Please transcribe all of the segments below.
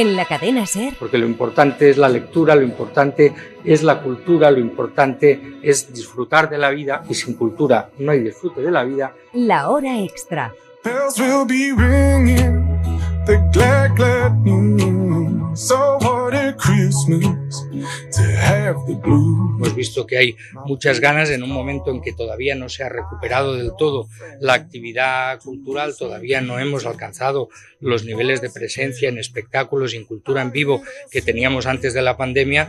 en la cadena Ser. Porque lo importante es la lectura, lo importante es la cultura, lo importante es disfrutar de la vida y sin cultura no hay disfrute de la vida. La hora extra. Hemos visto que hay muchas ganas en un momento en que todavía no se ha recuperado del todo la actividad cultural, todavía no hemos alcanzado los niveles de presencia en espectáculos y en cultura en vivo que teníamos antes de la pandemia.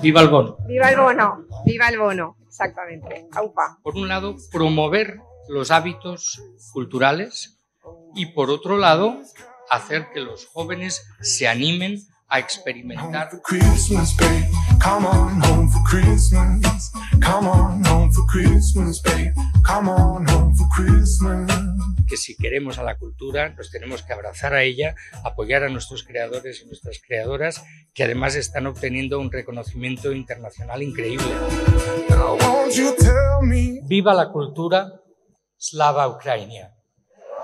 Viva el bono. Viva el bono, viva el bono, exactamente. Aupa. Por un lado, promover los hábitos culturales y por otro lado, hacer que los jóvenes se animen a experimentar. Que si queremos a la cultura, nos tenemos que abrazar a ella, apoyar a nuestros creadores y nuestras creadoras, que además están obteniendo un reconocimiento internacional increíble. Viva la cultura, Slava Ucrania.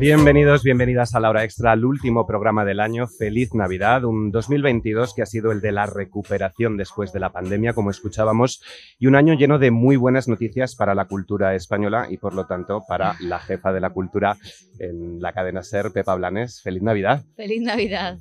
Bienvenidos, bienvenidas a la hora extra, al último programa del año. Feliz Navidad, un 2022 que ha sido el de la recuperación después de la pandemia, como escuchábamos, y un año lleno de muy buenas noticias para la cultura española y, por lo tanto, para la jefa de la cultura en la cadena SER, Pepa Blanes. Feliz Navidad. Feliz Navidad.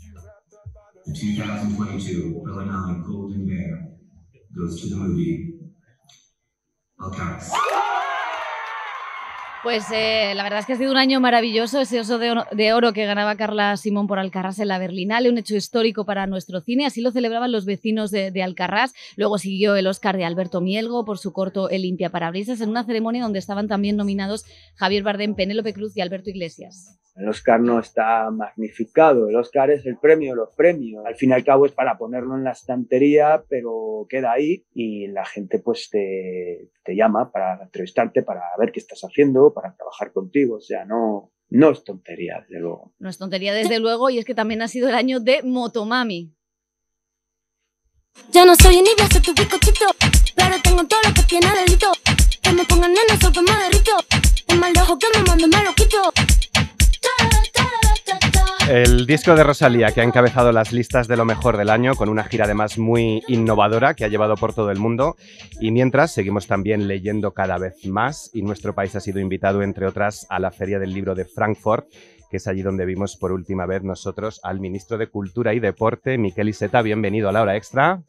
Pues eh, la verdad es que ha sido un año maravilloso, ese oso de oro, que ganaba Carla Simón por Alcarrás en la Berlinale, un hecho histórico para nuestro cine, así lo celebraban los vecinos de, de Alcarrás. Luego siguió el Oscar de Alberto Mielgo por su corto El limpia parabrisas, en una ceremonia donde estaban también nominados Javier Bardem, Penélope Cruz y Alberto Iglesias. El Oscar no está magnificado, el Oscar es el premio, los premios. Al fin y al cabo es para ponerlo en la estantería, pero queda ahí y la gente pues te, te llama para entrevistarte, para ver qué estás haciendo, para trabajar contigo. O sea, no, no es tontería, desde luego. No es tontería, desde luego, y es que también ha sido el año de Motomami. Ya no soy un soy tu pero tengo todo lo que tiene delito. Que me pongan en soy me derrito. mal que me mando, me lo el disco de Rosalía, que ha encabezado las listas de lo mejor del año, con una gira además muy innovadora que ha llevado por todo el mundo. Y mientras, seguimos también leyendo cada vez más, y nuestro país ha sido invitado, entre otras, a la Feria del Libro de Frankfurt, que es allí donde vimos por última vez nosotros al ministro de Cultura y Deporte, Miquel Iseta. Bienvenido a la hora extra.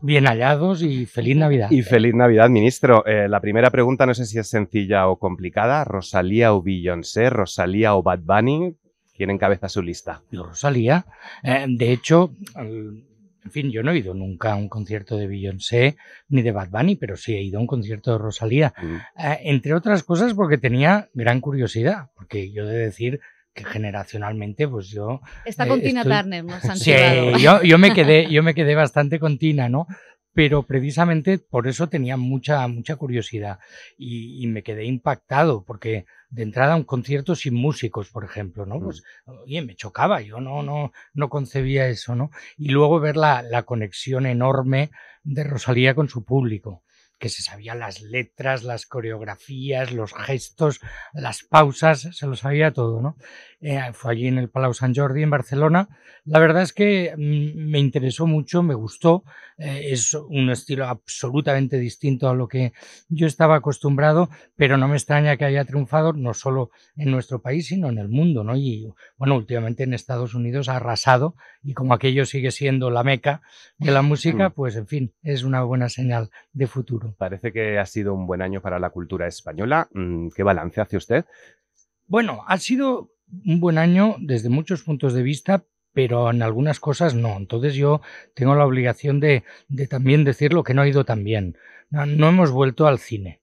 Bien hallados y feliz Navidad. Y feliz Navidad, ministro. Eh, la primera pregunta no sé si es sencilla o complicada. ¿Rosalía o Beyoncé? ¿Rosalía o Bad Bunny? ¿Quién encabeza su lista. Rosalía. Eh, de hecho, en fin, yo no he ido nunca a un concierto de Beyoncé ni de Bad Bunny, pero sí he ido a un concierto de Rosalía. Mm. Eh, entre otras cosas porque tenía gran curiosidad, porque yo he de decir que generacionalmente, pues yo. Está eh, con Tina Turner, ¿no? Sí, yo, yo, me quedé, yo me quedé bastante con Tina, ¿no? pero precisamente por eso tenía mucha, mucha curiosidad y, me quedé impactado porque de entrada un concierto sin músicos, por ejemplo, ¿no? Mm. Pues, me chocaba, yo no, no, no concebía eso, ¿no? Y luego ver la, la conexión enorme de Rosalía con su público que se sabía las letras, las coreografías, los gestos, las pausas, se lo sabía todo, ¿no? Eh, fue allí en el Palau San Jordi, en Barcelona. La verdad es que mm, me interesó mucho, me gustó. Eh, es un estilo absolutamente distinto a lo que yo estaba acostumbrado, pero no me extraña que haya triunfado no solo en nuestro país, sino en el mundo, ¿no? Y bueno, últimamente en Estados Unidos ha arrasado y como aquello sigue siendo la meca de la música, mm. pues en fin, es una buena señal de futuro. Parece que ha sido un buen año para la cultura española. Mm, ¿Qué balance hace usted? Bueno, ha sido un buen año desde muchos puntos de vista, pero en algunas cosas no. Entonces yo tengo la obligación de, también decir lo que no ha ido tan bien. No, hemos vuelto al cine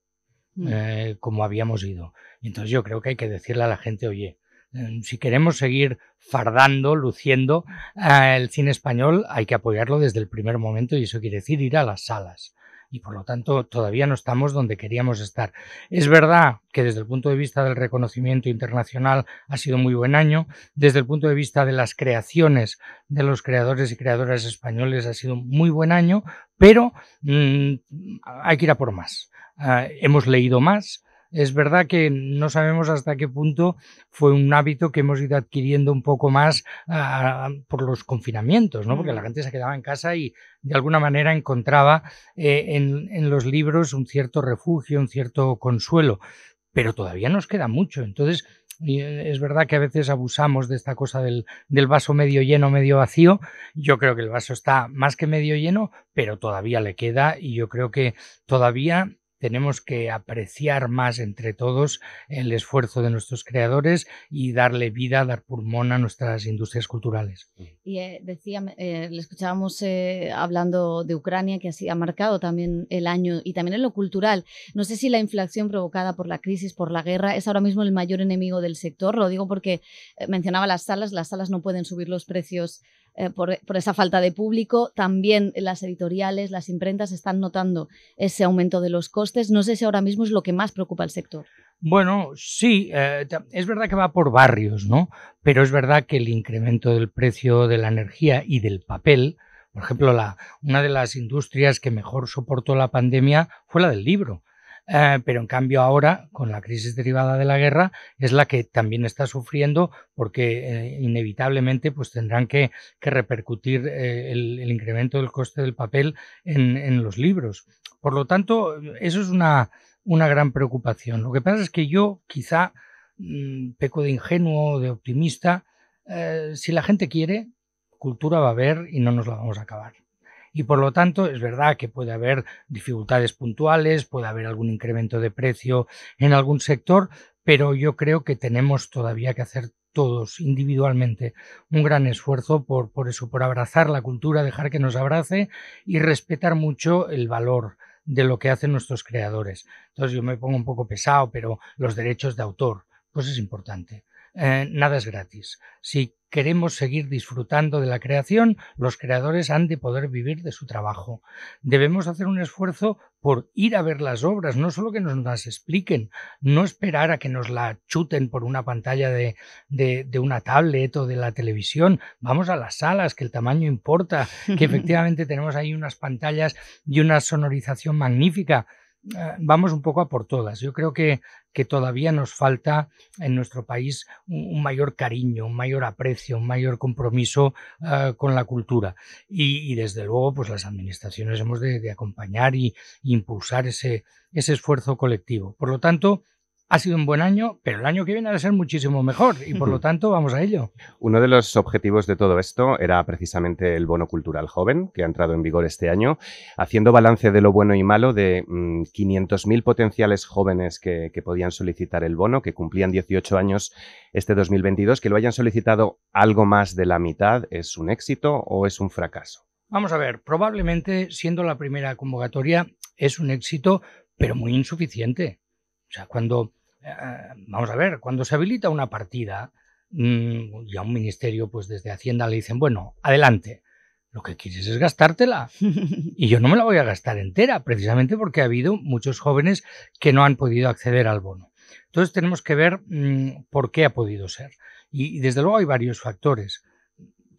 mm. eh, como habíamos ido. Entonces yo creo que hay que decirle a la gente, oye, eh, si queremos seguir fardando, luciendo eh, el cine español, hay que apoyarlo desde el primer momento y eso quiere decir ir a las salas y por lo tanto todavía no estamos donde queríamos estar. Es verdad que desde el punto de vista del reconocimiento internacional ha sido muy buen año, desde el punto de vista de las creaciones de los creadores y creadoras españoles ha sido muy buen año, pero mm, hay que ir a por más. Ah, hemos leído más, es verdad que no sabemos hasta qué punto fue un hábito que hemos ido adquiriendo un poco más ah, por los confinamientos, ¿no? porque la gente se quedaba en casa y de alguna manera encontraba eh, en, los libros un cierto refugio, un cierto consuelo, pero todavía nos queda mucho. Entonces, eh, es verdad que a veces abusamos de esta cosa del, vaso medio lleno, medio vacío. Yo creo que el vaso está más que medio lleno, pero todavía le queda y yo creo que todavía tenemos que apreciar más entre todos el esfuerzo de nuestros creadores y darle vida, dar pulmón a nuestras industrias culturales. Y eh, decía, eh, le escuchábamos eh, hablando de Ucrania, que así ha marcado también el año y también en lo cultural. No sé si la inflación provocada por la crisis, por la guerra, es ahora mismo el mayor enemigo del sector. Lo digo porque mencionaba las salas, las salas no pueden subir los precios eh, por, esa falta de público. También las editoriales, las imprentas están notando ese aumento de los costes. No sé si ahora mismo es lo que más preocupa al sector. Bueno, sí, eh, es verdad que va por barrios, ¿no? Pero es verdad que el incremento del precio de la energía y del papel, por ejemplo, la, una de las industrias que mejor soportó la pandemia fue la del libro eh, pero en cambio ahora, con la crisis derivada de la guerra, es la que también está sufriendo porque eh, inevitablemente pues, tendrán que, que repercutir eh, el, incremento del coste del papel en, los libros. Por lo tanto, eso es una, gran preocupación. Lo que pasa es que yo quizá mm, peco de ingenuo, de optimista. si la gente quiere, cultura va a haber y no nos la vamos a acabar y por lo tanto es verdad que puede haber dificultades puntuales, puede haber algún incremento de precio en algún sector, pero yo creo que tenemos todavía que hacer todos individualmente un gran esfuerzo por, eso, por abrazar la cultura, dejar que nos abrace y respetar mucho el valor de lo que hacen nuestros creadores. Entonces yo me pongo un poco pesado, pero los derechos de autor, pues es importante. Eh, nada es gratis queremos seguir disfrutando de la creación, los creadores han de poder vivir de su trabajo. Debemos hacer un esfuerzo por ir a ver las obras, no solo que nos las expliquen, no esperar a que nos la chuten por una pantalla de, de una tablet o de la televisión. Vamos a las salas, que el tamaño importa, que efectivamente tenemos ahí unas pantallas y una sonorización magnífica Ah, vamos un poco a por todas. Yo creo que, todavía nos falta en nuestro país un, mayor cariño, un mayor aprecio, un mayor compromiso ah, con la cultura. Y, desde luego, pues las administraciones hemos de, acompañar y, e impulsar ese, ese esfuerzo colectivo. Por lo tanto, ha sido un buen año, pero el año que viene ha de ser muchísimo mejor y por lo tanto vamos a ello. Uno de los objetivos de todo esto era precisamente el bono cultural joven que ha entrado en vigor este año, haciendo balance de lo bueno y malo de 500.000 mm, potenciales jóvenes que, que, podían solicitar el bono, que cumplían 18 años este 2022, que lo hayan solicitado algo más de la mitad, ¿es un éxito o es un fracaso? Vamos a ver, probablemente siendo la primera convocatoria es un éxito, pero muy insuficiente. O sea, cuando Ah, vamos a ver, cuando se habilita una partida mm, y a un ministerio, pues desde Hacienda le dicen, bueno, adelante, lo que quieres es gastártela. Y yo no me la voy a gastar entera, precisamente porque ha habido muchos jóvenes que no han podido acceder al bono. Entonces tenemos que ver mm, por qué ha podido ser. y desde luego hay varios factores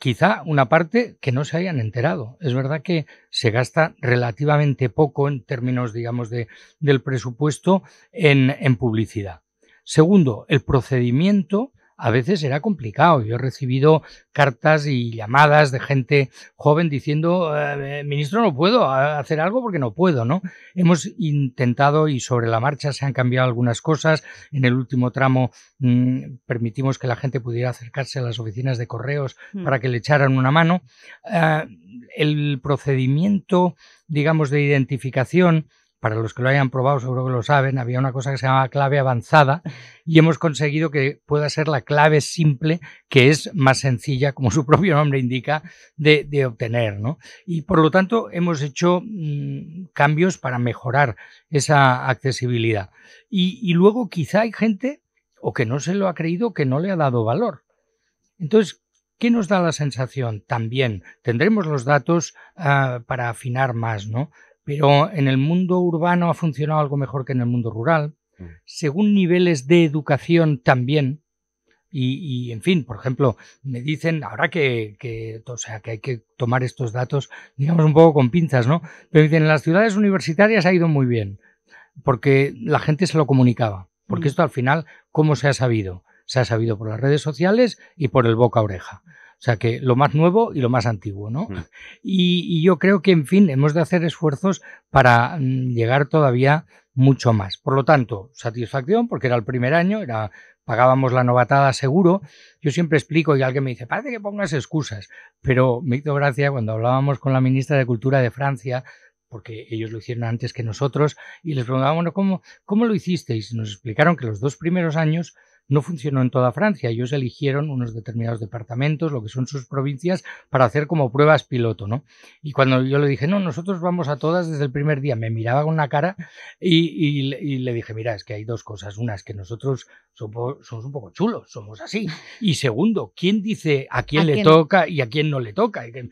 quizá una parte que no se hayan enterado. Es verdad que se gasta relativamente poco en términos, digamos, del presupuesto en publicidad. Segundo, el procedimiento a veces era complicado. Yo he recibido cartas y llamadas de gente joven diciendo, eh, ministro, no puedo hacer algo porque no puedo, ¿no? Hemos intentado y sobre la marcha se han cambiado algunas cosas. En el último tramo mm, permitimos que la gente pudiera acercarse a las oficinas de correos hmm. para que le echaran una mano. Eh, el procedimiento, digamos, de identificación para los que lo hayan probado, seguro que lo saben, había una cosa que se llamaba clave avanzada y hemos conseguido que pueda ser la clave simple, que es más sencilla, como su propio nombre indica, de, obtener. ¿no? Y por lo tanto hemos hecho mm, cambios para mejorar esa accesibilidad. Y, luego quizá hay gente o que no se lo ha creído, que no le ha dado valor. Entonces, ¿Qué nos da la sensación? También tendremos los datos ah, para afinar más, ¿no? Pero en el mundo urbano ha funcionado algo mejor que en el mundo rural. Mm. Según niveles de educación también. Y, en fin, por ejemplo, me dicen ahora que, o sea, que hay que tomar estos datos, digamos, un poco con pinzas, ¿no? Pero dicen, en las ciudades universitarias ha ido muy bien, porque la gente se lo comunicaba. Porque mm. esto al final, ¿cómo se ha sabido? Se ha sabido por las redes sociales y por el boca a oreja. O sea que lo más nuevo y lo más antiguo, ¿no? Mm. Y, yo creo que, en fin, hemos de hacer esfuerzos para mm, llegar todavía mucho más. Por lo tanto, satisfacción, porque era el primer año, era, pagábamos la novatada seguro. Yo siempre explico y alguien me dice, parece que pongas excusas. Pero me hizo gracia cuando hablábamos con la ministra de Cultura de Francia, porque ellos lo hicieron antes que nosotros, y les preguntábamos, ¿cómo, cómo lo hicisteis? Y nos explicaron que los dos primeros años no funcionó en toda Francia. Ellos eligieron unos determinados departamentos, lo que son sus provincias, para hacer como pruebas piloto, ¿no? Y cuando yo le dije, no, nosotros vamos a todas desde el primer día, me miraba con una cara y, le dije, mira, es que hay dos cosas. Una es que nosotros somos, un poco chulos, somos así. Y segundo, ¿quién dice a quién le toca y a quién no le toca? Eh,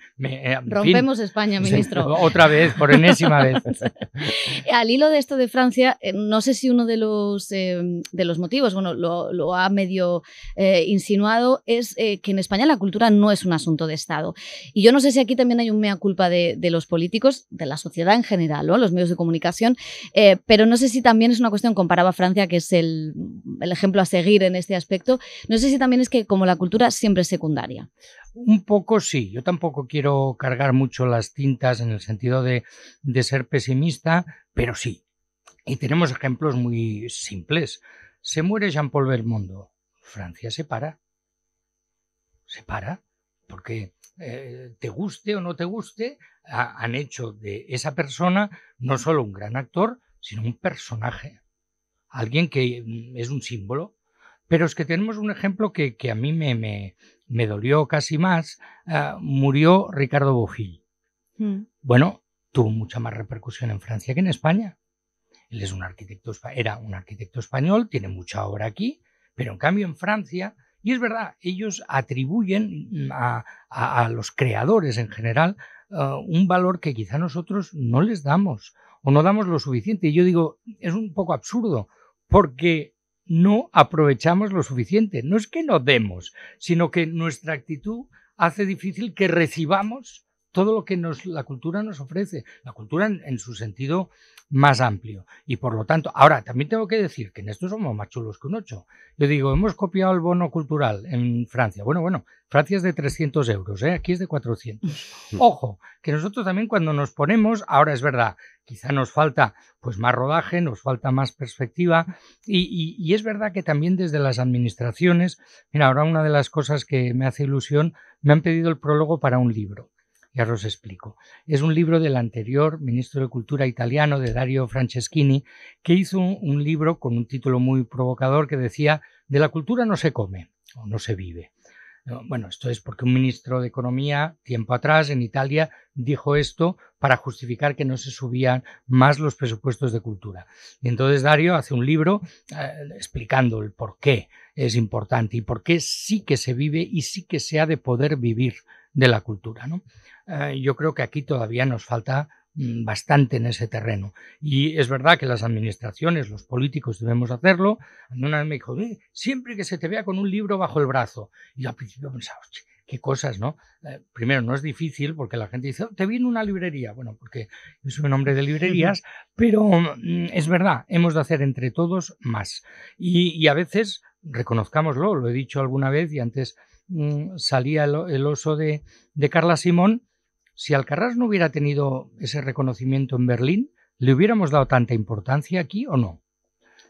Rompemos España, ministro. Otra vez, por enésima vez. Al hilo de esto de Francia, eh, no sé si uno de los, eh, de los motivos, bueno, lo ha medio eh, insinuado, es eh, que en España la cultura no es un asunto de Estado. Y yo no sé si aquí también hay un mea culpa de, los políticos, de la sociedad en general, o los medios de comunicación, eh, pero no sé si también es una cuestión, comparaba Francia, que es el, ejemplo a seguir en este aspecto, no sé si también es que como la cultura siempre es secundaria. Un poco sí, yo tampoco quiero cargar mucho las tintas en el sentido de, de ser pesimista, pero sí. Y tenemos ejemplos muy simples. Se muere Jean-Paul Belmondo. Francia se para. Se para porque eh, te guste o no te guste, han hecho de esa persona no solo un gran actor, sino un personaje. Alguien que mm, es un símbolo. Pero es que tenemos un ejemplo que, a mí me, me, dolió casi más. Ah, murió Ricardo Bofill. Mm. Bueno, tuvo mucha más repercusión en Francia que en España. Él es un arquitecto, era un arquitecto español, tiene mucha obra aquí, pero en cambio en Francia, y es verdad, ellos atribuyen a, los creadores en general uh, un valor que quizá nosotros no les damos o no damos lo suficiente. Y yo digo, es un poco absurdo, porque no aprovechamos lo suficiente. No es que no demos, sino que nuestra actitud hace difícil que recibamos todo lo que la cultura nos ofrece, la cultura en, su sentido más amplio. Y por lo tanto, ahora también tengo que decir que en esto somos más chulos que un 8. Yo digo, hemos copiado el bono cultural en Francia. Bueno, bueno, Francia es de 300 euros, ¿eh? aquí es de 400. Ojo, que nosotros también cuando nos ponemos, ahora es verdad, quizá nos falta pues más rodaje, nos falta más perspectiva y, y es verdad que también desde las administraciones, mira, ahora una de las cosas que me hace ilusión, me han pedido el prólogo para un libro. Ya os explico. Es un libro del anterior ministro de Cultura italiano, de Dario Franceschini, que hizo un, libro con un título muy provocador que decía, de la cultura no se come o no se vive. Bueno, esto es porque un ministro de Economía, tiempo atrás, en Italia, dijo esto para justificar que no se subían más los presupuestos de cultura. Y entonces Dario hace un libro eh, explicando el por qué es importante y por qué sí que se vive y sí que se ha de poder vivir de la cultura. ¿no? Eh, yo creo que aquí todavía nos falta mm, bastante en ese terreno. Y es verdad que las administraciones, los políticos debemos hacerlo. Una vez me dijo, siempre que se te vea con un libro bajo el brazo. Y yo al principio pensaba, qué cosas, ¿no? Eh, primero, no es difícil porque la gente dice, oh, te viene una librería. Bueno, porque es un hombre de librerías, pero mm, es verdad, hemos de hacer entre todos más. Y, y a veces, reconozcámoslo, lo he dicho alguna vez y antes Mm, salía el, oso de, Carla Simón, si Alcaraz no hubiera tenido ese reconocimiento en Berlín, ¿le hubiéramos dado tanta importancia aquí o no?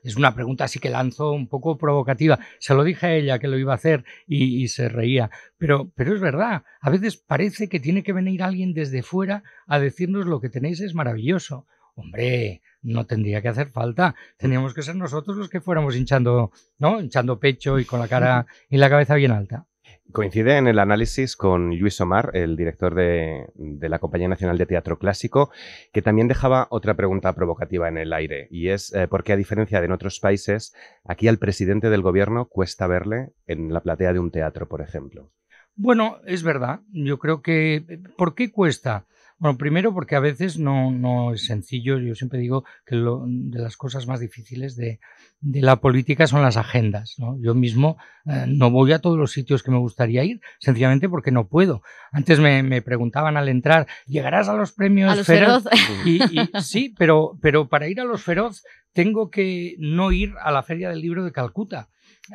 Es una pregunta así que lanzo un poco provocativa. Se lo dije a ella que lo iba a hacer y, y se reía. Pero, pero es verdad, a veces parece que tiene que venir alguien desde fuera a decirnos lo que tenéis es maravilloso. Hombre, no tendría que hacer falta. Teníamos que ser nosotros los que fuéramos hinchando, ¿no? Hinchando pecho y con la cara y la cabeza bien alta coincide en el análisis con Luis Omar, el director de, la Compañía Nacional de Teatro Clásico, que también dejaba otra pregunta provocativa en el aire, y es eh, por qué, a diferencia de en otros países, aquí al presidente del gobierno cuesta verle en la platea de un teatro, por ejemplo. Bueno, es verdad. Yo creo que... Eh, ¿Por qué cuesta? Bueno, primero porque a veces no, no es sencillo. Yo siempre digo que lo, de las cosas más difíciles de, de la política son las agendas. ¿no? Yo mismo eh, no voy a todos los sitios que me gustaría ir, sencillamente porque no puedo. Antes me, me preguntaban al entrar, ¿llegarás a los premios Feroz? sí, pero, pero para ir a los Feroz tengo que no ir a la Feria del Libro de Calcuta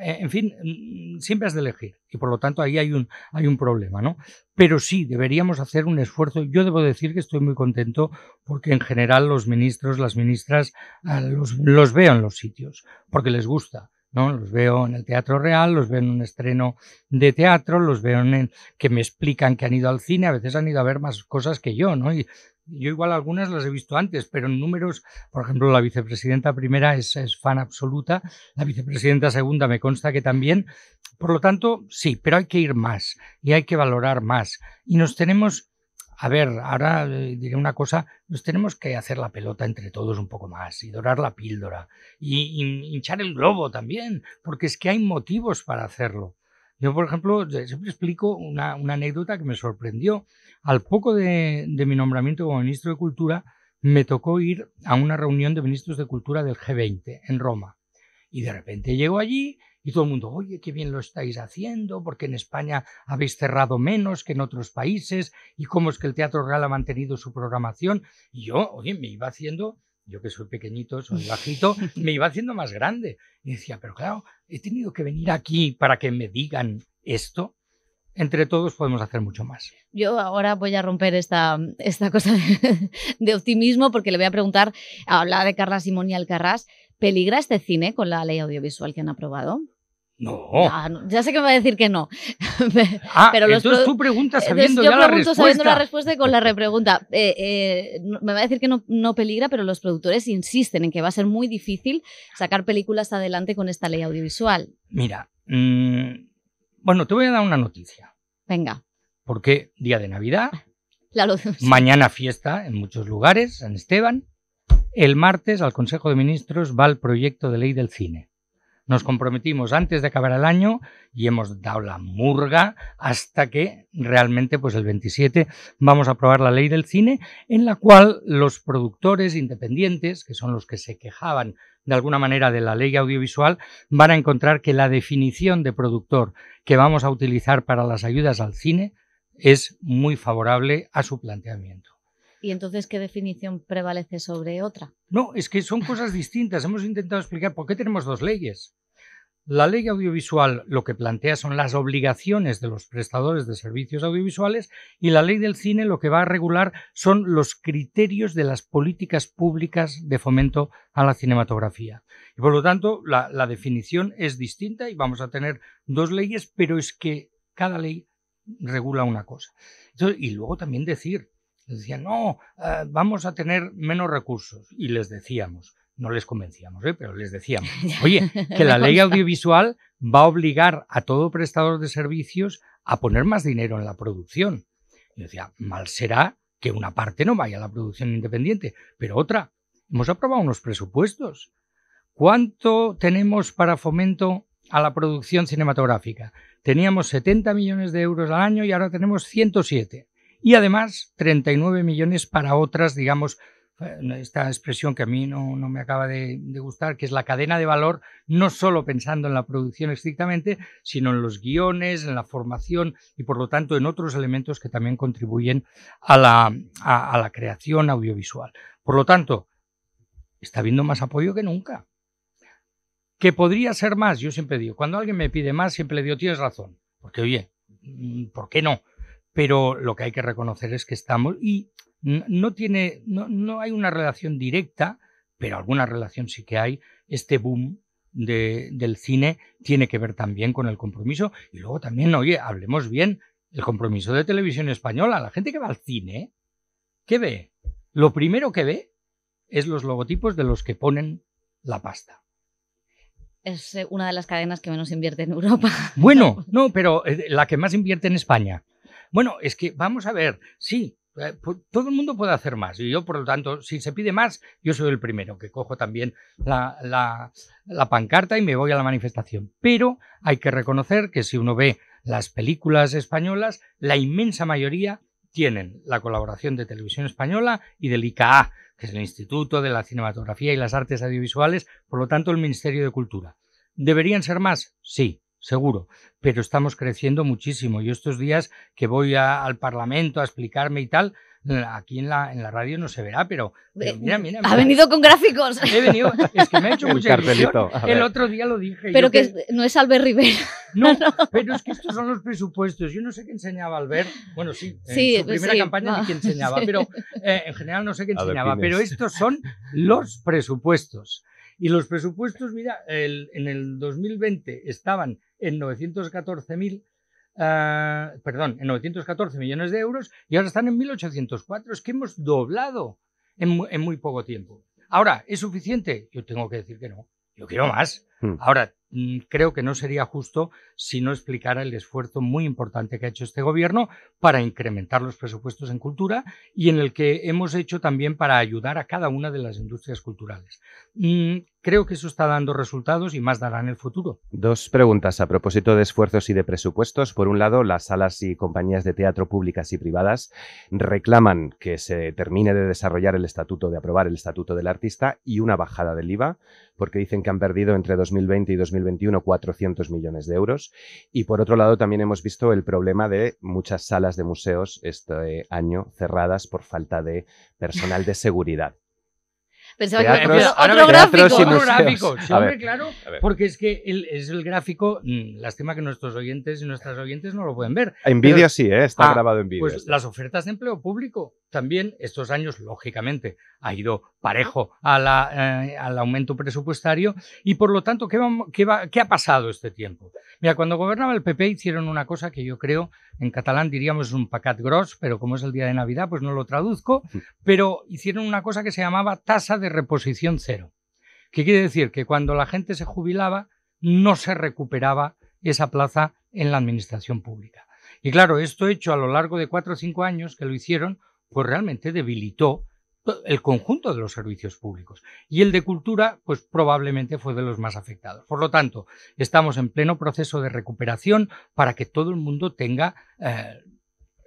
eh, en fin, mm, siempre has de elegir y por lo tanto ahí hay un, hay un problema, ¿no? Pero sí, deberíamos hacer un esfuerzo. Yo debo decir que estoy muy contento porque en general los ministros, las ministras, ah, los, los veo en los sitios porque les gusta. ¿no? Los veo en el Teatro Real, los veo en un estreno de teatro, los veo en que me explican que han ido al cine, a veces han ido a ver más cosas que yo, ¿no? Yo igual algunas las he visto antes, pero en números, por ejemplo, la vicepresidenta primera es, fan absoluta, la vicepresidenta segunda me consta que también. Por lo tanto, sí, pero hay que ir más y hay que valorar más. Y nos tenemos, a ver, ahora eh, diré una cosa, nos tenemos que hacer la pelota entre todos un poco más y dorar la píldora y hinchar el globo también, porque es que hay motivos para hacerlo. Yo, por ejemplo, siempre explico una, anécdota que me sorprendió. Al poco de, de, mi nombramiento como ministro de Cultura, me tocó ir a una reunión de ministros de Cultura del G20 en Roma. Y de repente llego allí y todo el mundo, oye, qué bien lo estáis haciendo, porque en España habéis cerrado menos que en otros países, y cómo es que el Teatro Real ha mantenido su programación. Y yo, oye, me iba haciendo yo que soy pequeñito, soy bajito, me iba haciendo más grande. Y decía, pero claro, he tenido que venir aquí para que me digan esto. Entre todos podemos hacer mucho más. Yo ahora voy a romper esta, esta cosa de, optimismo porque le voy a preguntar, habla de Carla Simón y Alcarrás, ¿peligra este cine con la ley audiovisual que han aprobado? Ah, no. Ya sé que me va a decir que no. Ah, pero entonces tú preguntas sabiendo respuesta yo pregunto sabiendo la respuesta y con la repregunta. Eh, eh, me va a decir que no, peligra, pero los productores insisten en que va a ser muy difícil sacar películas adelante con esta ley audiovisual. Mira, mm, bueno, te voy a dar una noticia. Venga. Porque día de Navidad, mañana fiesta en muchos lugares, en Esteban. El martes al Consejo de Ministros va el proyecto de ley del cine. Nos comprometimos antes de acabar el año y hemos dado la murga hasta que realmente pues el 27 vamos a aprobar la ley del cine en la cual los productores independientes, que son los que se quejaban de alguna manera de la ley audiovisual, van a encontrar que la definición de productor que vamos a utilizar para las ayudas al cine es muy favorable a su planteamiento y entonces qué definición prevalece sobre otra. No, es que son cosas distintas. Hemos intentado explicar por qué tenemos dos leyes. La ley audiovisual lo que plantea son las obligaciones de los prestadores de servicios audiovisuales y la ley del cine lo que va a regular son los criterios de las políticas públicas de fomento a la cinematografía. Y por lo tanto, la, definición es distinta y vamos a tener dos leyes, pero es que cada ley regula una cosa. y luego también decir, decían, no, ah, vamos a tener menos recursos. Y les decíamos, no les convencíamos, ¿eh? pero les decíamos, oye, que la ley audiovisual va a obligar a todo prestador de servicios a poner más dinero en la producción. Y decía, mal será que una parte no vaya a la producción independiente, pero otra, hemos aprobado unos presupuestos. ¿Cuánto tenemos para fomento a la producción cinematográfica? Teníamos 70 millones de euros al año y ahora tenemos 107 y además 39 millones para otras, digamos, eh, esta expresión que a mí no, me acaba de, gustar, que es la cadena de valor, no solo pensando en la producción estrictamente, sino en los guiones, en la formación y por lo tanto en otros elementos que también contribuyen a la, la creación audiovisual. Por lo tanto, está habiendo más apoyo que nunca. Que podría ser más, yo siempre digo, cuando alguien me pide más, siempre le digo, tienes razón, porque oye, mm, ¿por qué no? pero lo que hay que reconocer es que estamos y no tiene, no, hay una relación directa, pero alguna relación sí que hay. Este boom del cine tiene que ver también con el compromiso y luego también, oye, hablemos bien el compromiso de televisión española. La gente que va al cine, ¿qué ve? Lo primero que ve es los logotipos de los que ponen la pasta. Es eh, una de las cadenas que menos invierte en Europa. Bueno, no, pero eh, la que más invierte en España. Bueno, es que vamos a ver, sí, eh, todo el mundo puede hacer más y yo, por lo tanto, si se pide más, yo soy el primero que cojo también la, pancarta y me voy a la manifestación. Pero hay que reconocer que si uno ve las películas españolas, la inmensa mayoría tienen la colaboración de Televisión Española y del ICAA, que es el Instituto de la Cinematografía y las Artes Audiovisuales, por lo tanto, el Ministerio de Cultura. ¿Deberían ser más? Sí seguro, pero estamos creciendo muchísimo. Yo estos días que voy a, al Parlamento a explicarme y tal, aquí en la, en la radio no se verá, pero, mira, mira, Ha venido con gráficos. He venido, es que me ha hecho mucha El otro día lo dije. Pero que, no es Albert Rivera. No, pero es que estos son los presupuestos. Yo no sé qué enseñaba Albert. Bueno, sí, en su primera campaña no. ni ah, qué enseñaba, pero eh, en general no sé qué enseñaba. pero estos son los presupuestos. Y los presupuestos, mira, el, en el 2020 estaban en 914 mil ah, perdón, en 914 millones de euros y ahora están en 1804. Es que hemos doblado en, muy poco tiempo. Ahora, ¿es suficiente? Yo tengo que decir que no. Yo quiero más. Mm. Ahora, mm, creo que no sería justo si no explicara el esfuerzo muy importante que ha hecho este gobierno para incrementar los presupuestos en cultura y en el que hemos hecho también para ayudar a cada una de las industrias culturales. Mm, creo que eso está dando resultados y más dará en el futuro. Dos preguntas a propósito de esfuerzos y de presupuestos. Por un lado, las salas y compañías de teatro públicas y privadas reclaman que se termine de desarrollar el estatuto, de aprobar el estatuto del artista y una bajada del IVA, porque dicen que han perdido entre 2020 y 2021 400 millones de euros. Y por otro lado, también hemos visto el problema de muchas salas de museos este año cerradas por falta de personal de seguridad. Pensaba que otro, gráfico. Otro gráfico, claro. Porque es que es el gráfico, mm, lástima que nuestros oyentes y nuestras oyentes no lo pueden ver. En vídeo sí, ¿eh? está ah, grabado en vídeo. Pues este. las ofertas de empleo público también estos años, lógicamente, ha ido parejo ah. a eh, al aumento presupuestario y por lo tanto, ¿qué, qué, ha pasado este tiempo? Mira, cuando gobernaba el PP hicieron una cosa que yo creo, en catalán diríamos un pacat gros, pero como es el día de Navidad, pues no lo traduzco, pero hicieron una cosa que se llamaba tasa de reposición cero. ¿Qué quiere decir? Que cuando la gente se jubilaba no se recuperaba esa plaza en la administración pública. Y claro, esto hecho a lo largo de cuatro o cinco años que lo hicieron, pues realmente debilitó el conjunto de los servicios públicos. Y el de cultura, pues probablemente fue de los más afectados. Por lo tanto, estamos en pleno proceso de recuperación para que todo el mundo tenga eh,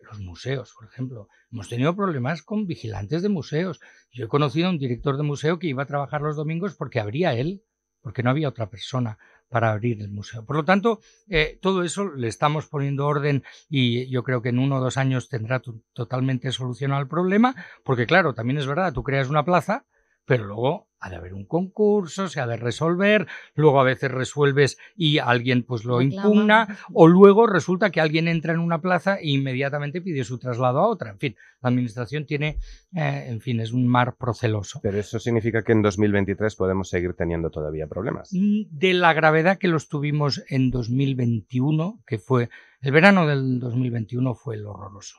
los museos, por ejemplo. Hemos tenido problemas con vigilantes de museos. Yo he conocido a un director de museo que iba a trabajar los domingos porque abría él, porque no había otra persona para abrir el museo. Por lo tanto, eh, todo eso le estamos poniendo orden y yo creo que en uno o dos años tendrá totalmente solucionado el problema, porque claro, también es verdad, tú creas una plaza, pero luego ha de haber un concurso, se ha de resolver, luego a veces resuelves y alguien pues lo impugna, o luego resulta que alguien entra en una plaza e inmediatamente pide su traslado a otra. En fin, la administración tiene, eh, en fin, es un mar proceloso. Pero eso significa que en 2023 podemos seguir teniendo todavía problemas. Mm, de la gravedad que los tuvimos en 2021, que fue, el verano del 2021 fue el horroroso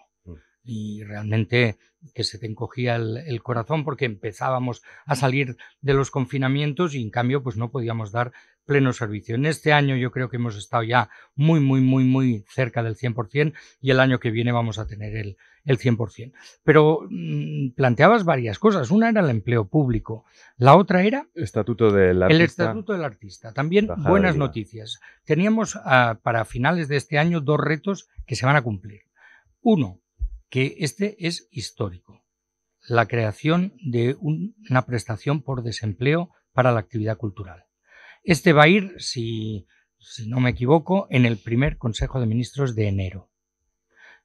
y realmente que se te encogía el, corazón porque empezábamos a salir de los confinamientos y en cambio pues no podíamos dar pleno servicio. En este año yo creo que hemos estado ya muy, muy, muy, muy cerca del 100% y el año que viene vamos a tener el, el 100%. Pero mm, planteabas varias cosas. Una era el empleo público, la otra era... Estatuto del El estatuto del artista. También buenas noticias. Teníamos ah, para finales de este año dos retos que se van a cumplir. Uno, que este es histórico, la creación de una prestación por desempleo para la actividad cultural. Este va a ir, si, si no me equivoco, en el primer Consejo de Ministros de enero.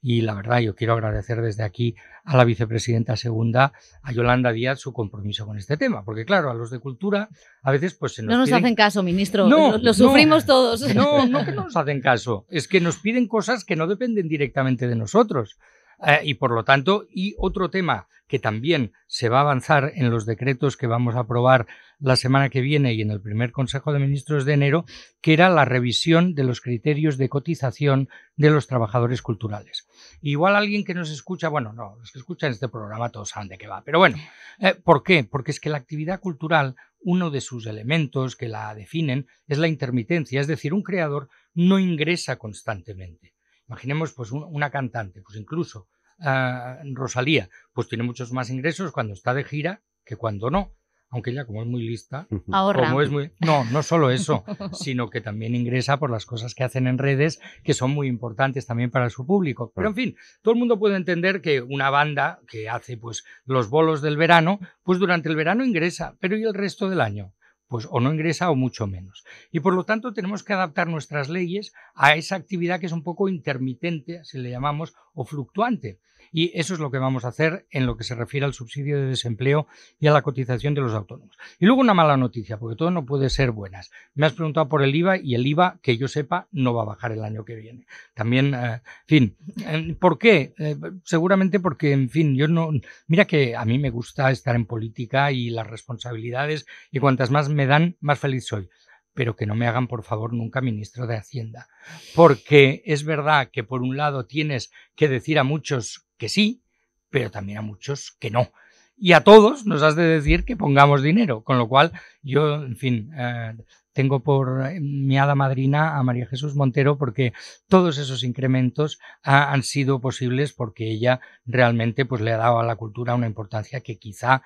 Y la verdad, yo quiero agradecer desde aquí a la vicepresidenta segunda, a Yolanda Díaz, su compromiso con este tema. Porque, claro, a los de cultura a veces pues se nos No nos hacen caso, ministro. No, lo, sufrimos todos. No, no que no nos hacen caso. Es que nos piden cosas que no dependen directamente de nosotros. Eh, y por lo tanto, y otro tema que también se va a avanzar en los decretos que vamos a aprobar la semana que viene y en el primer Consejo de Ministros de enero, que era la revisión de los criterios de cotización de los trabajadores culturales. Igual alguien que nos escucha, bueno, no, los que escuchan este programa todos saben de qué va, pero bueno, eh, ¿por qué? Porque es que la actividad cultural, uno de sus elementos que la definen es la intermitencia, es decir, un creador no ingresa constantemente. Imaginemos pues una cantante, pues incluso ah, Rosalía, pues tiene muchos más ingresos cuando está de gira que cuando no. Aunque ella, como es muy lista, Como es muy... No, no solo eso, sino que también ingresa por las cosas que hacen en redes, que son muy importantes también para su público. Pero en fin, todo el mundo puede entender que una banda que hace pues los bolos del verano, pues durante el verano ingresa, pero ¿y el resto del año? pues o no ingresa o mucho menos. Y por lo tanto tenemos que adaptar nuestras leyes a esa actividad que es un poco intermitente, si le llamamos, o fluctuante. Y eso es lo que vamos a hacer en lo que se refiere al subsidio de desempleo y a la cotización de los autónomos. Y luego una mala noticia, porque todo no puede ser buenas. Me has preguntado por el IVA y el IVA, que yo sepa, no va a bajar el año que viene. También, eh, en fin, eh, ¿por qué? Eh, seguramente porque, en fin, yo no... Mira que a mí me gusta estar en política y las responsabilidades y cuantas más me dan, más feliz soy pero que no me hagan, por favor, nunca ministro de Hacienda. Porque es verdad que, por un lado, tienes que decir a muchos sí, pero también a muchos que no. Y a todos nos has de decir que pongamos dinero, con lo cual yo, en fin, eh, tengo por eh, mi hada madrina a María Jesús Montero porque todos esos incrementos han sido posibles porque ella realmente pues le ha dado a la cultura una importancia que quizá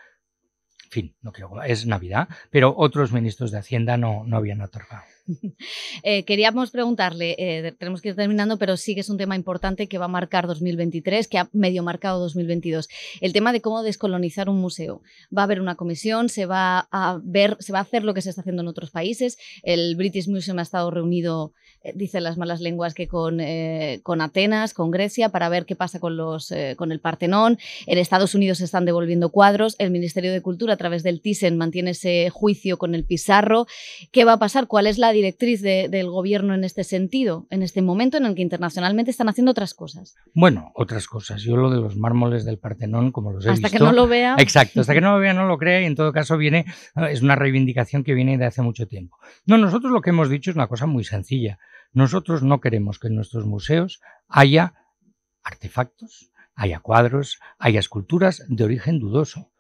en fin, no creo es Navidad, pero otros ministros de Hacienda no, no habían otorgado. Eh, queríamos preguntarle, eh, tenemos que ir terminando, pero sí que es un tema importante que va a marcar 2023, que ha medio marcado 2022. El tema de cómo descolonizar un museo. Va a haber una comisión, se va a ver, se va a hacer lo que se está haciendo en otros países. El British Museum ha estado reunido, dice eh, dicen las malas lenguas, que con, con Atenas, con Grecia, para ver qué pasa con, los, con el Partenón. En Estados Unidos se están devolviendo cuadros. El Ministerio de Cultura, a través del TISEN, mantiene ese juicio con el Pizarro. ¿Qué va a pasar? ¿Cuál es la directriz del gobierno en este sentido, en este momento en el que internacionalmente están haciendo otras cosas? Bueno, otras cosas. Yo lo de los mármoles del Partenón, como los he visto... Hasta que no lo vea... Exacto, hasta que no lo vea no lo crea y en todo caso viene, ah, es una reivindicación que viene de hace mucho tiempo. No, nosotros lo que hemos dicho es una cosa muy sencilla. Nosotros no queremos que en nuestros museos haya artefactos, haya cuadros, haya esculturas de origen dudoso.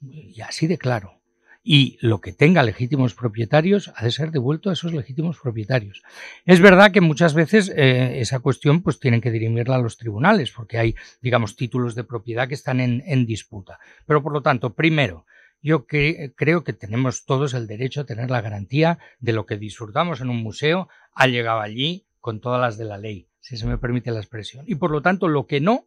Y así de claro y lo que tenga legítimos propietarios ha de ser devuelto a esos legítimos propietarios. Es verdad que muchas veces eh, esa cuestión pues tienen que dirimirla los tribunales porque hay, digamos, títulos de propiedad que están en, disputa. Pero por lo tanto, primero, yo creo que tenemos todos el derecho a tener la garantía de lo que disfrutamos en un museo ha llegado allí con todas las de la ley, si se me permite la expresión. Y por lo tanto, lo que no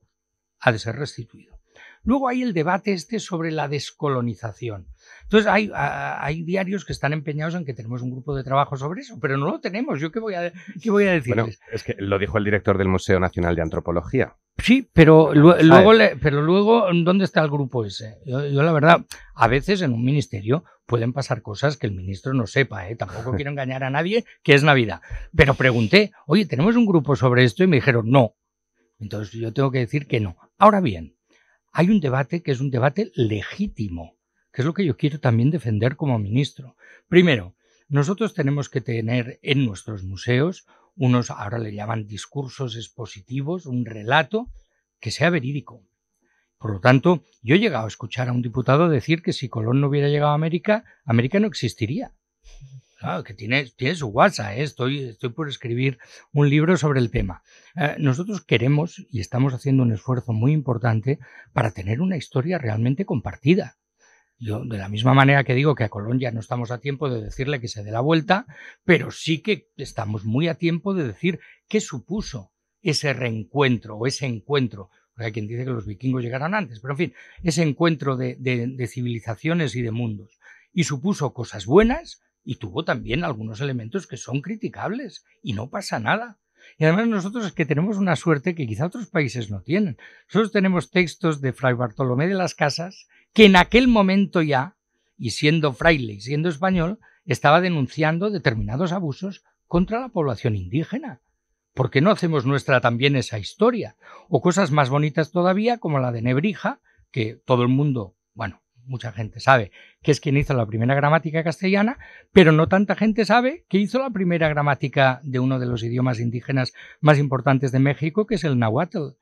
ha de ser restituido. Luego hay el debate este sobre la descolonización. Entonces, hay, diarios que están empeñados en que tenemos un grupo de trabajo sobre eso, pero no lo tenemos. ¿Yo qué voy a, decir decirles? es que lo dijo el director del Museo Nacional de Antropología. Sí, pero, luego, pero luego, ¿dónde está el grupo ese? Yo, la verdad, a veces en un ministerio pueden pasar cosas que el ministro no sepa, ¿eh? tampoco quiero engañar a nadie, que es Navidad. Pero pregunté, oye, ¿tenemos un grupo sobre esto? Y me dijeron, no. Entonces yo tengo que decir que no. Ahora bien, hay un debate que es un debate legítimo que es lo que yo quiero también defender como ministro. Primero, nosotros tenemos que tener en nuestros museos unos, ahora le llaman discursos expositivos, un relato que sea verídico. Por lo tanto, yo he llegado a escuchar a un diputado decir que si Colón no hubiera llegado a América, América no existiría. Claro, que tiene, su WhatsApp, ¿eh? estoy, estoy por escribir un libro sobre el tema. Eh, nosotros queremos y estamos haciendo un esfuerzo muy importante para tener una historia realmente compartida de la misma manera que digo que a Colonia no estamos a tiempo de decirle que se dé la vuelta, pero sí que estamos muy a tiempo de decir qué supuso ese reencuentro o ese encuentro. Porque hay quien dice que los vikingos llegaron antes, pero en fin, ese encuentro de, de civilizaciones y de mundos. Y supuso cosas buenas y tuvo también algunos elementos que son criticables y no pasa nada. Y además nosotros es que tenemos una suerte que quizá otros países no tienen. Nosotros tenemos textos de Fray Bartolomé de las Casas que en aquel momento ya, y siendo fraile y siendo español, estaba denunciando determinados abusos contra la población indígena. ¿Por qué no hacemos nuestra también esa historia? O cosas más bonitas todavía, como la de Nebrija, que todo el mundo, bueno, mucha gente sabe que es quien hizo la primera gramática castellana, pero no tanta gente sabe que hizo la primera gramática de uno de los idiomas indígenas más importantes de México, que es el náhuatl.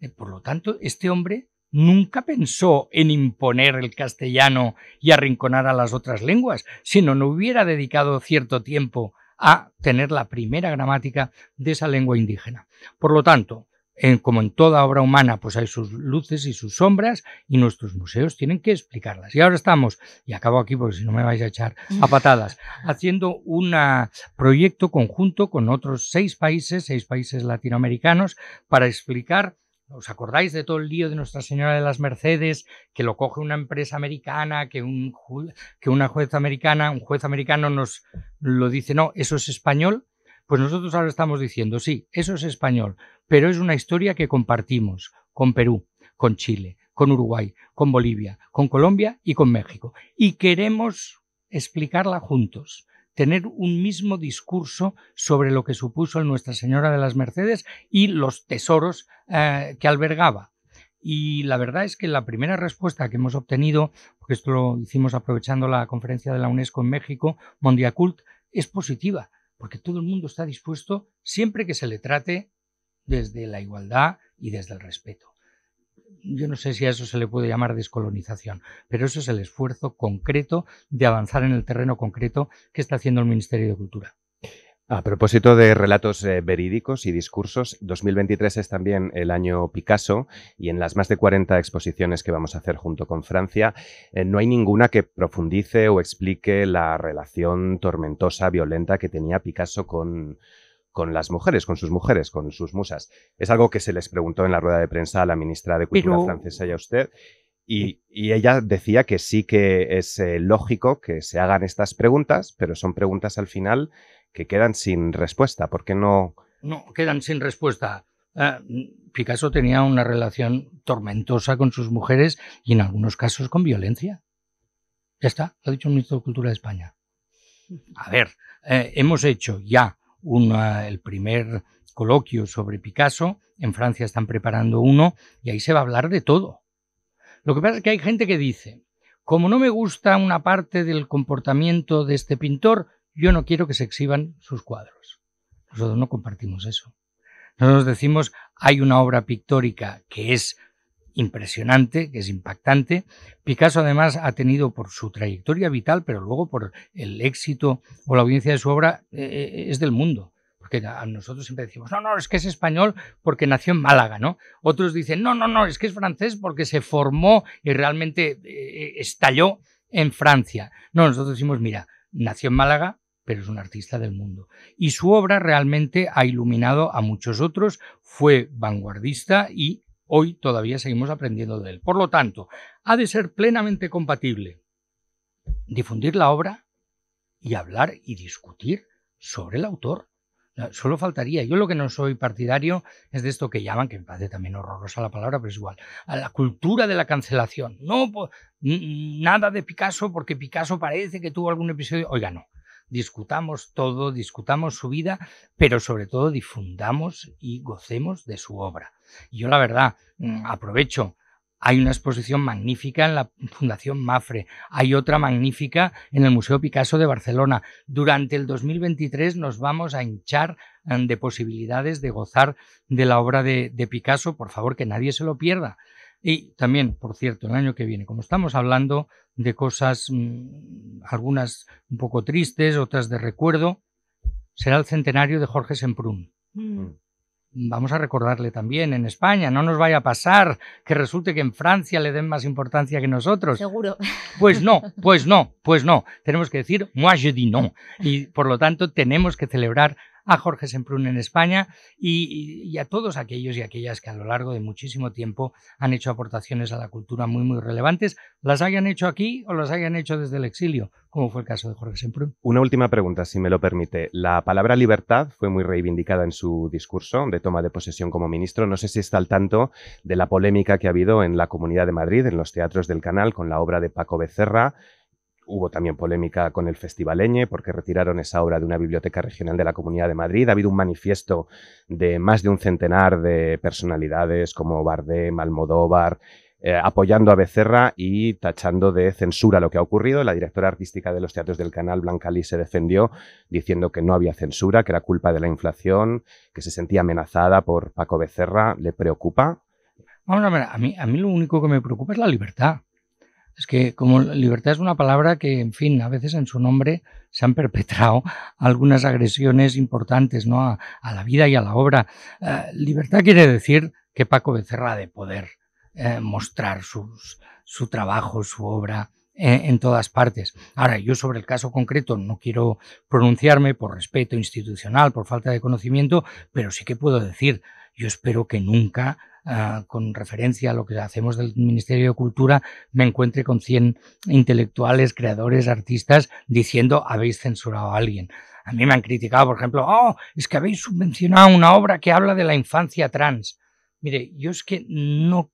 Eh, por lo tanto, este hombre nunca pensó en imponer el castellano y arrinconar a las otras lenguas, sino no hubiera dedicado cierto tiempo a tener la primera gramática de esa lengua indígena. Por lo tanto, como en toda obra humana, pues hay sus luces y sus sombras y nuestros museos tienen que explicarlas. Y ahora estamos, y acabo aquí porque si no me vais a echar a patadas, haciendo un proyecto conjunto con otros seis países, seis países latinoamericanos, para explicar ¿Os acordáis de todo el lío de Nuestra Señora de las Mercedes, que lo coge una empresa americana, que, un que una juez americana, un juez americano nos lo dice, no, eso es español? Pues nosotros ahora estamos diciendo, sí, eso es español, pero es una historia que compartimos con Perú, con Chile, con Uruguay, con Bolivia, con Colombia y con México. Y queremos explicarla juntos tener un mismo discurso sobre lo que supuso Nuestra Señora de las Mercedes y los tesoros eh, que albergaba. Y la verdad es que la primera respuesta que hemos obtenido, porque esto lo hicimos aprovechando la conferencia de la UNESCO en México, Cult es positiva, porque todo el mundo está dispuesto siempre que se le trate desde la igualdad y desde el respeto yo no sé si a eso se le puede llamar descolonización, pero eso es el esfuerzo concreto de avanzar en el terreno concreto que está haciendo el Ministerio de Cultura. A propósito de relatos eh, verídicos y discursos, 2023 es también el año Picasso y en las más de 40 exposiciones que vamos a hacer junto con Francia, eh, no hay ninguna que profundice o explique la relación tormentosa, violenta que tenía Picasso con, con las mujeres, con sus mujeres, con sus musas. Es algo que se les preguntó en la rueda de prensa a la ministra de Cultura francesa y a usted. Y, ella decía que sí que es eh, lógico que se hagan estas preguntas, pero son preguntas al final que quedan sin respuesta. ¿Por qué no? No, quedan sin respuesta. Ah, Picasso tenía una relación tormentosa con sus mujeres y en algunos casos con violencia. Ya está, lo ha dicho el ministro de Cultura de España. A ver, eh, hemos hecho ya el primer coloquio sobre Picasso, en Francia están preparando uno y ahí se va a hablar de todo. Lo que pasa es que hay gente que dice, como no me gusta una parte del comportamiento de este pintor, yo no quiero que se exhiban sus cuadros. Nosotros no compartimos eso. Nosotros decimos, hay una obra pictórica que es impresionante, que es impactante. Picasso además ha tenido por su trayectoria vital, pero luego por el éxito o la audiencia de su obra, eh, eh, es del mundo. Porque a nosotros siempre decimos, no, no, es que es español porque nació en Málaga, ¿no? Otros dicen, no, no, no, es que es francés porque se formó y realmente eh, estalló en Francia. No, nosotros decimos, mira, nació en Málaga, pero es un artista del mundo. Y su obra realmente ha iluminado a muchos otros, fue vanguardista y hoy todavía seguimos aprendiendo de él. Por lo tanto, ha de ser plenamente compatible difundir la obra y hablar y discutir sobre el autor. Solo faltaría. Yo lo que no soy partidario es de esto que llaman, que me parece también horrorosa la palabra, pero es igual, a la cultura de la cancelación. No, nada de Picasso porque Picasso parece que tuvo algún episodio. Oiga, no discutamos todo, discutamos su vida, pero sobre todo difundamos y gocemos de su obra. yo la verdad mm, aprovecho hay una exposición magnífica en la Fundación Mafre, hay otra magnífica en el Museo Picasso de Barcelona. Durante el 2023 nos vamos a hinchar mm, de posibilidades de gozar de la obra de Picasso, por favor que nadie se lo pierda. Y también, por cierto, el año que viene, como estamos hablando de cosas, mm, algunas un poco tristes, otras de recuerdo, será el centenario de Jorge Semprún. Mm. Vamos a recordarle también en España, no nos vaya a pasar que resulte que en Francia le den más importancia que nosotros. Seguro. Pues no, pues no, pues no. Tenemos que decir, moi je dis non. Y por lo tanto, tenemos que celebrar a Jorge Semprún en España y, y, a todos aquellos y aquellas que a lo largo de muchísimo tiempo han hecho aportaciones a la cultura muy, muy relevantes, las hayan hecho aquí o las hayan hecho desde el exilio, como fue el caso de Jorge Semprún. Una última pregunta, si me lo permite. La palabra libertad fue muy reivindicada en su discurso de toma de posesión como ministro. No sé si está al tanto de la polémica que ha habido en la Comunidad de Madrid, en los teatros del canal, con la obra de Paco Becerra, Hubo también polémica con el Festivaleñe porque retiraron esa obra de una biblioteca regional de la Comunidad de Madrid. Ha habido un manifiesto de más de un centenar de personalidades como Bardem, Malmodóvar, eh, apoyando a Becerra y tachando de censura lo que ha ocurrido. La directora artística de los teatros del canal, Blanca Lee, se defendió diciendo que no había censura, que era culpa de la inflación, que se sentía amenazada por Paco Becerra. ¿Le preocupa? a mí, a mí lo único que me preocupa es la libertad. Es que como libertad es una palabra que, en fin, a veces en su nombre se han perpetrado algunas agresiones importantes ¿no? a, la vida y a la obra. Eh, libertad quiere decir que Paco Becerra ha de poder eh, mostrar su trabajo, su obra eh, en todas partes. Ahora, yo sobre el caso concreto no quiero pronunciarme por respeto institucional, por falta de conocimiento, pero sí que puedo decir, yo espero que nunca Ah, con referencia a lo que hacemos del Ministerio de Cultura, me encuentre con 100 intelectuales, creadores, artistas diciendo habéis censurado a alguien. A mí me han criticado, por ejemplo, oh, es que habéis subvencionado una obra que habla de la infancia trans. Mire, yo es que no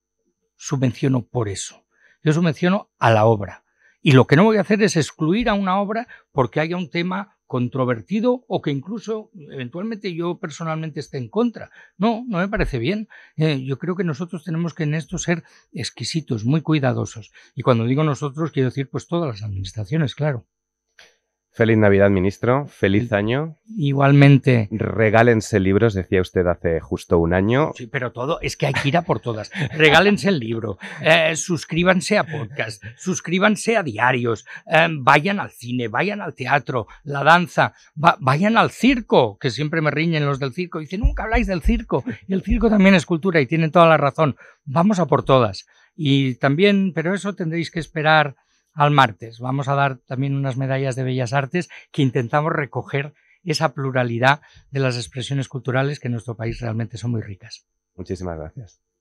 subvenciono por eso. Yo subvenciono a la obra. Y lo que no voy a hacer es excluir a una obra porque haya un tema controvertido o que incluso eventualmente yo personalmente esté en contra. No, no me parece bien. Eh, yo creo que nosotros tenemos que en esto ser exquisitos, muy cuidadosos. Y cuando digo nosotros, quiero decir pues todas las administraciones, claro. Feliz Navidad, ministro. Feliz año. Igualmente. Regálense libros, decía usted hace justo un año. Sí, pero todo, es que hay que ir a por todas. Regálense el libro, eh, suscríbanse a podcast, suscríbanse a diarios, eh, vayan al cine, vayan al teatro, la danza, vayan al circo, que siempre me riñen los del circo. Dicen, nunca habláis del circo. Y el circo también es cultura y tienen toda la razón. Vamos a por todas. Y también, pero eso tendréis que esperar al martes. Vamos a dar también unas medallas de Bellas Artes que intentamos recoger esa pluralidad de las expresiones culturales que en nuestro país realmente son muy ricas. Muchísimas gracias.